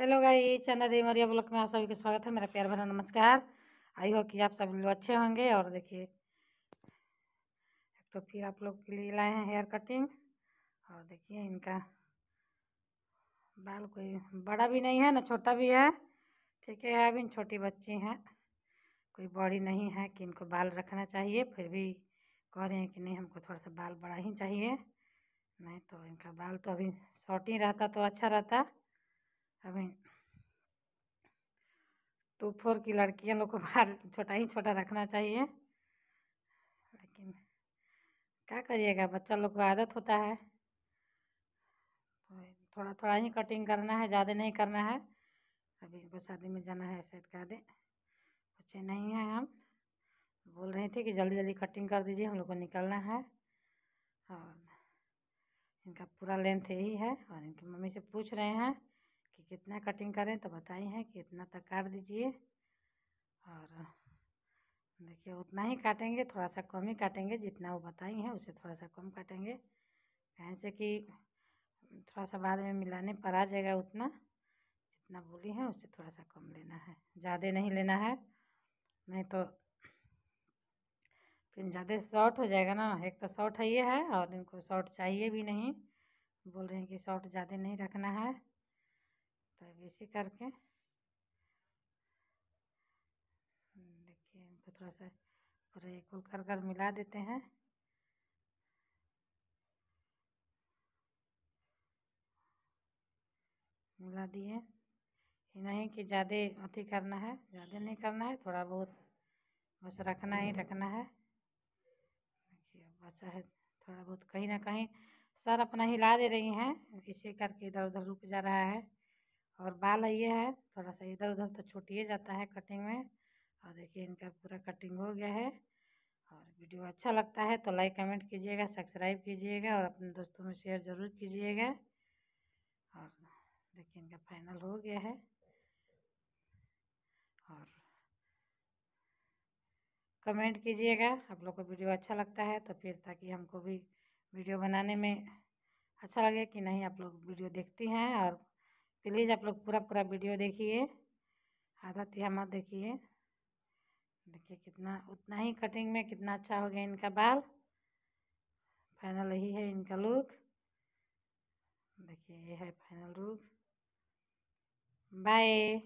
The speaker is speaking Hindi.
हेलो गाई चंदा देवी मरिया ब्लॉक में आप सभी का स्वागत है मेरा प्यार भरा नमस्कार आई हो कि आप सब लोग अच्छे होंगे और देखिए तो फिर आप लोग के लिए लाए हैं हेयर कटिंग और देखिए इनका बाल कोई बड़ा भी नहीं है ना छोटा भी है ठीक है अभी छोटी बच्ची हैं कोई बॉडी नहीं है कि इनको बाल रखना चाहिए फिर भी कह रहे हैं कि नहीं हमको थोड़ा सा बाल बड़ा ही चाहिए नहीं तो इनका बाल तो अभी शॉर्ट ही रहता तो अच्छा रहता अभी टू तो फोर की लड़कियों लोग को बाहर छोटा ही छोटा रखना चाहिए लेकिन क्या करिएगा बच्चा लोग को आदत होता है तो थोड़ा थोड़ा ही कटिंग करना है ज़्यादा नहीं करना है अभी इनको शादी में जाना है शायद कहा दे बच्चे नहीं हैं हम बोल रहे थे कि जल्दी जल्दी कटिंग कर दीजिए हम लोग को निकलना है और इनका पूरा लेंथ यही है और इनकी मम्मी से पूछ रहे हैं कि कितना कटिंग करें तो बताई हैं कि इतना तक काट दीजिए और देखिए उतना ही काटेंगे थोड़ा सा कम ही काटेंगे जितना वो बताई हैं उसे थोड़ा सा कम काटेंगे कहीं से कि थोड़ा सा बाद में मिलाने पर आ जाएगा उतना जितना बोली है उससे थोड़ा सा कम लेना है ज़्यादा नहीं लेना है नहीं तो फिर ज़्यादा शॉर्ट हो जाएगा ना एक तो शॉर्ट है ये है और इनको शॉर्ट चाहिए भी नहीं बोल रहे हैं कि शॉर्ट ज़्यादा नहीं रखना है इसी करके हम्म, देखिए इनको थोड़ा सा पूरा इक्वल कर कर मिला देते हैं मिला दिए नहीं कि ज़्यादा अति करना है ज़्यादा नहीं करना है थोड़ा बहुत बस रखना ही रखना है देखिए बचा है थोड़ा बहुत कहीं ना कहीं सर अपना हिला दे रही हैं इसी करके इधर उधर रुक जा रहा है और बाल ये है थोड़ा सा इधर उधर तो छूटिए जाता है कटिंग में और देखिए इनका पूरा कटिंग हो गया है और वीडियो अच्छा लगता है तो लाइक कमेंट कीजिएगा सब्सक्राइब कीजिएगा और अपने दोस्तों में शेयर ज़रूर कीजिएगा और देखिए इनका फाइनल हो गया है और कमेंट कीजिएगा आप लोग को वीडियो अच्छा लगता है तो फिर ताकि हमको भी वीडियो बनाने में अच्छा लगे कि नहीं आप लोग वीडियो देखती हैं और प्लीज़ आप लोग पूरा पूरा वीडियो देखिए आधा तिहा मत देखिए देखिए कितना उतना ही कटिंग में कितना अच्छा हो गया इनका बाल फाइनल यही है इनका लुक देखिए ये है फाइनल लुक बाय